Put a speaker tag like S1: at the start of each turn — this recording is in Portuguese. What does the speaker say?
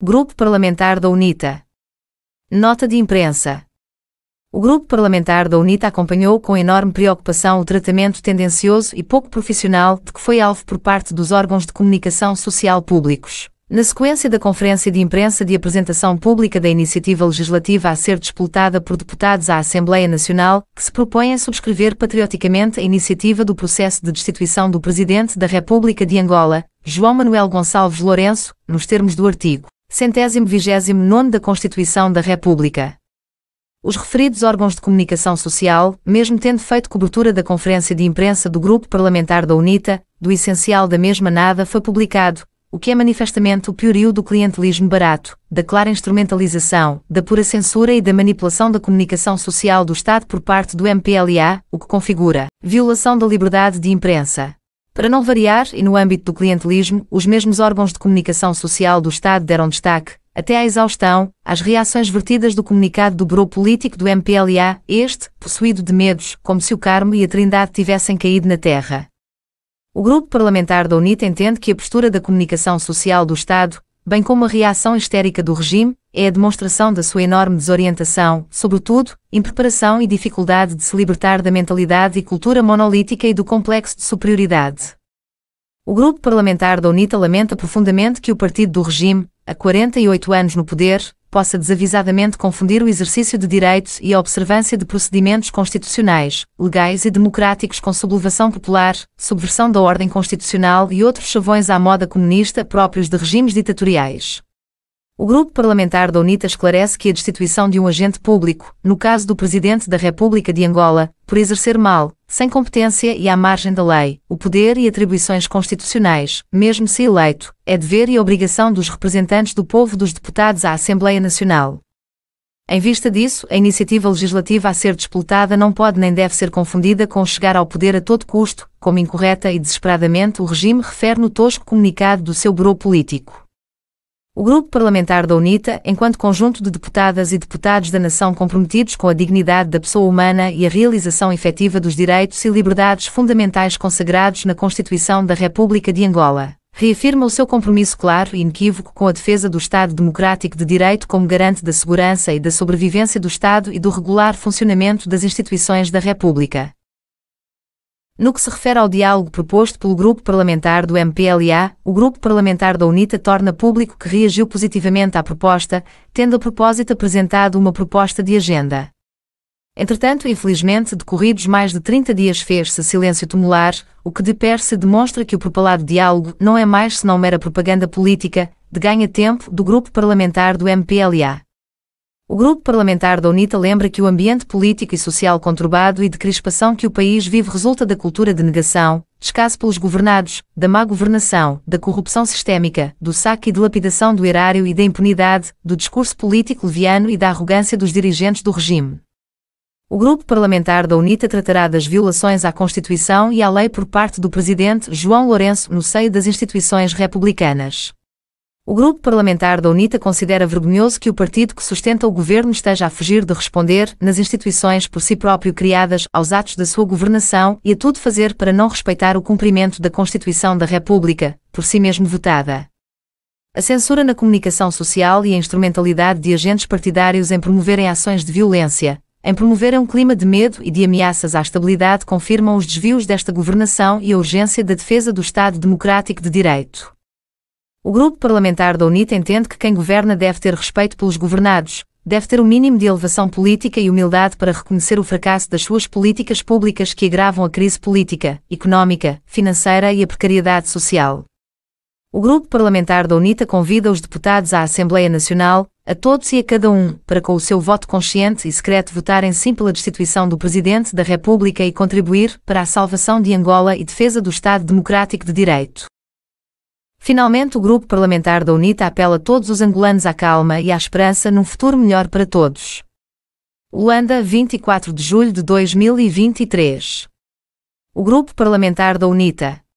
S1: Grupo Parlamentar da UNITA. Nota de imprensa. O Grupo Parlamentar da UNITA acompanhou com enorme preocupação o tratamento tendencioso e pouco profissional de que foi alvo por parte dos órgãos de comunicação social públicos. Na sequência da conferência de imprensa de apresentação pública da iniciativa legislativa a ser disputada por deputados à Assembleia Nacional, que se propõe a subscrever patrioticamente a iniciativa do processo de destituição do Presidente da República de Angola, João Manuel Gonçalves Lourenço, nos termos do artigo centésimo vigésimo nono da Constituição da República. Os referidos órgãos de comunicação social, mesmo tendo feito cobertura da conferência de imprensa do Grupo Parlamentar da UNITA, do essencial da mesma nada foi publicado, o que é manifestamente o piorio do clientelismo barato, da clara instrumentalização, da pura censura e da manipulação da comunicação social do Estado por parte do MPLA, o que configura violação da liberdade de imprensa. Para não variar, e no âmbito do clientelismo, os mesmos órgãos de comunicação social do Estado deram destaque, até à exaustão, às reações vertidas do comunicado do Bureau Político do MPLA, este, possuído de medos, como se o Carmo e a Trindade tivessem caído na terra. O grupo parlamentar da UNIT entende que a postura da comunicação social do Estado, bem como a reação histérica do regime, é a demonstração da sua enorme desorientação, sobretudo, impreparação e dificuldade de se libertar da mentalidade e cultura monolítica e do complexo de superioridade. O grupo parlamentar da UNITA lamenta profundamente que o partido do regime, há 48 anos no poder, possa desavisadamente confundir o exercício de direitos e a observância de procedimentos constitucionais, legais e democráticos com sublevação popular, subversão da ordem constitucional e outros chavões à moda comunista próprios de regimes ditatoriais. O grupo parlamentar da UNITA esclarece que a destituição de um agente público, no caso do presidente da República de Angola, por exercer mal, sem competência e à margem da lei, o poder e atribuições constitucionais, mesmo se eleito, é dever e obrigação dos representantes do povo dos deputados à Assembleia Nacional. Em vista disso, a iniciativa legislativa a ser disputada não pode nem deve ser confundida com chegar ao poder a todo custo, como incorreta e desesperadamente o regime refere no tosco comunicado do seu burô político o Grupo Parlamentar da UNITA, enquanto conjunto de deputadas e deputados da nação comprometidos com a dignidade da pessoa humana e a realização efetiva dos direitos e liberdades fundamentais consagrados na Constituição da República de Angola, reafirma o seu compromisso claro e inequívoco com a defesa do Estado Democrático de Direito como garante da segurança e da sobrevivência do Estado e do regular funcionamento das instituições da República. No que se refere ao diálogo proposto pelo grupo parlamentar do MPLA, o grupo parlamentar da UNITA torna público que reagiu positivamente à proposta, tendo a propósito apresentado uma proposta de agenda. Entretanto, infelizmente, decorridos mais de 30 dias fez-se silêncio tumular, o que de per se demonstra que o propalado diálogo não é mais senão mera propaganda política, de ganha-tempo do grupo parlamentar do MPLA. O grupo parlamentar da UNITA lembra que o ambiente político e social conturbado e de crispação que o país vive resulta da cultura de negação, descaso pelos governados, da má governação, da corrupção sistémica, do saque e dilapidação do erário e da impunidade, do discurso político leviano e da arrogância dos dirigentes do regime. O grupo parlamentar da UNITA tratará das violações à Constituição e à lei por parte do presidente João Lourenço no seio das instituições republicanas. O grupo parlamentar da UNITA considera vergonhoso que o partido que sustenta o governo esteja a fugir de responder, nas instituições por si próprio criadas, aos atos da sua governação e a tudo fazer para não respeitar o cumprimento da Constituição da República, por si mesmo votada. A censura na comunicação social e a instrumentalidade de agentes partidários em promoverem ações de violência, em promoverem um clima de medo e de ameaças à estabilidade confirmam os desvios desta governação e a urgência da defesa do Estado Democrático de Direito. O grupo parlamentar da UNIT entende que quem governa deve ter respeito pelos governados, deve ter o um mínimo de elevação política e humildade para reconhecer o fracasso das suas políticas públicas que agravam a crise política, económica, financeira e a precariedade social. O grupo parlamentar da UNITA convida os deputados à Assembleia Nacional, a todos e a cada um, para com o seu voto consciente e secreto votarem sim pela destituição do Presidente da República e contribuir para a salvação de Angola e defesa do Estado Democrático de Direito. Finalmente, o grupo parlamentar da UNITA apela a todos os angolanos à calma e à esperança num futuro melhor para todos. Luanda, 24 de julho de 2023. O grupo parlamentar da UNITA,